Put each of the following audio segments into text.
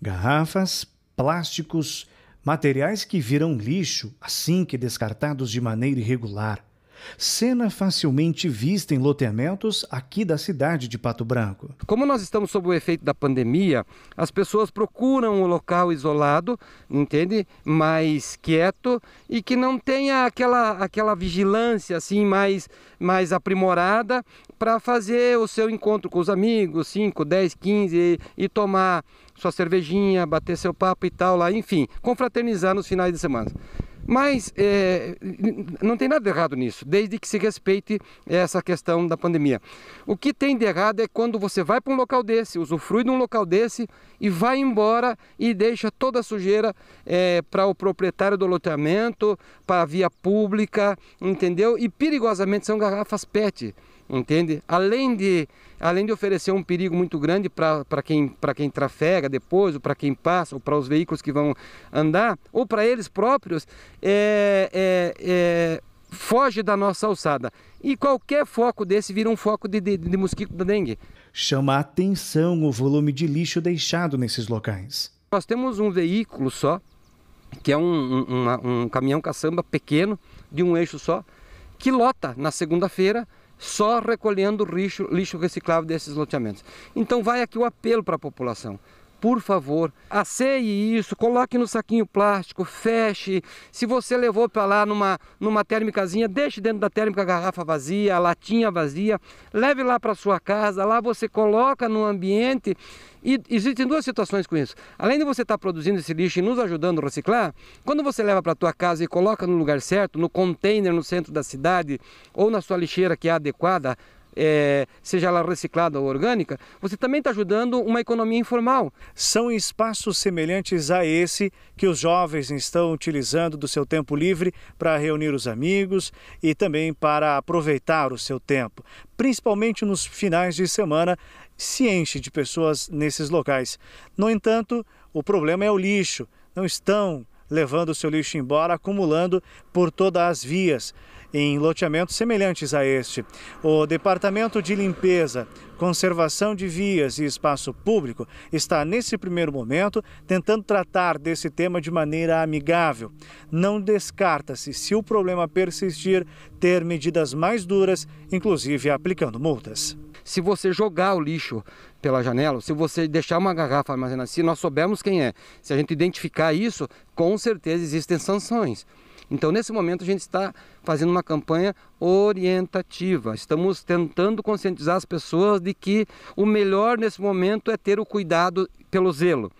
garrafas, plásticos, materiais que viram lixo assim que descartados de maneira irregular. Cena facilmente vista em loteamentos aqui da cidade de Pato Branco. Como nós estamos sob o efeito da pandemia, as pessoas procuram um local isolado, entende? Mais quieto e que não tenha aquela, aquela vigilância assim mais, mais aprimorada para fazer o seu encontro com os amigos, 5, 10, 15, e tomar sua cervejinha, bater seu papo e tal lá, enfim, confraternizar nos finais de semana. Mas é, não tem nada de errado nisso, desde que se respeite essa questão da pandemia. O que tem de errado é quando você vai para um local desse, usufrui de um local desse e vai embora e deixa toda a sujeira é, para o proprietário do loteamento, para a via pública, entendeu? E perigosamente são garrafas PET entende? Além de, além de oferecer um perigo muito grande para quem, quem trafega depois, ou para quem passa, ou para os veículos que vão andar, ou para eles próprios, é, é, é, foge da nossa alçada. E qualquer foco desse vira um foco de, de, de mosquito da dengue. Chama a atenção o volume de lixo deixado nesses locais. Nós temos um veículo só, que é um, um, uma, um caminhão caçamba pequeno, de um eixo só, que lota na segunda-feira só recolhendo lixo, lixo reciclável desses loteamentos. Então vai aqui o apelo para a população por favor, aceie isso, coloque no saquinho plástico, feche. Se você levou para lá numa, numa térmicazinha, deixe dentro da térmica a garrafa vazia, a latinha vazia, leve lá para sua casa, lá você coloca no ambiente. E existem duas situações com isso. Além de você estar tá produzindo esse lixo e nos ajudando a reciclar, quando você leva para a tua casa e coloca no lugar certo, no container no centro da cidade ou na sua lixeira que é adequada é, seja ela reciclada ou orgânica, você também está ajudando uma economia informal. São espaços semelhantes a esse que os jovens estão utilizando do seu tempo livre para reunir os amigos e também para aproveitar o seu tempo. Principalmente nos finais de semana, se enche de pessoas nesses locais. No entanto, o problema é o lixo. Não estão levando o seu lixo embora, acumulando por todas as vias em loteamentos semelhantes a este. O Departamento de Limpeza, Conservação de Vias e Espaço Público está, nesse primeiro momento, tentando tratar desse tema de maneira amigável. Não descarta-se, se o problema persistir, ter medidas mais duras, inclusive aplicando multas se você jogar o lixo pela janela, se você deixar uma garrafa armazenada, se nós soubermos quem é, se a gente identificar isso, com certeza existem sanções. Então, nesse momento, a gente está fazendo uma campanha orientativa. Estamos tentando conscientizar as pessoas de que o melhor nesse momento é ter o cuidado pelo zelo.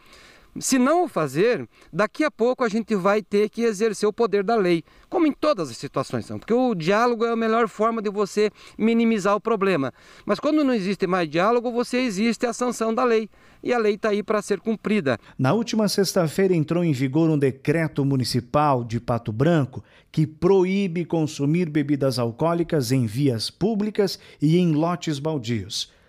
Se não o fazer, daqui a pouco a gente vai ter que exercer o poder da lei, como em todas as situações porque o diálogo é a melhor forma de você minimizar o problema. Mas quando não existe mais diálogo, você existe a sanção da lei, e a lei está aí para ser cumprida. Na última sexta-feira entrou em vigor um decreto municipal de Pato Branco que proíbe consumir bebidas alcoólicas em vias públicas e em lotes baldios.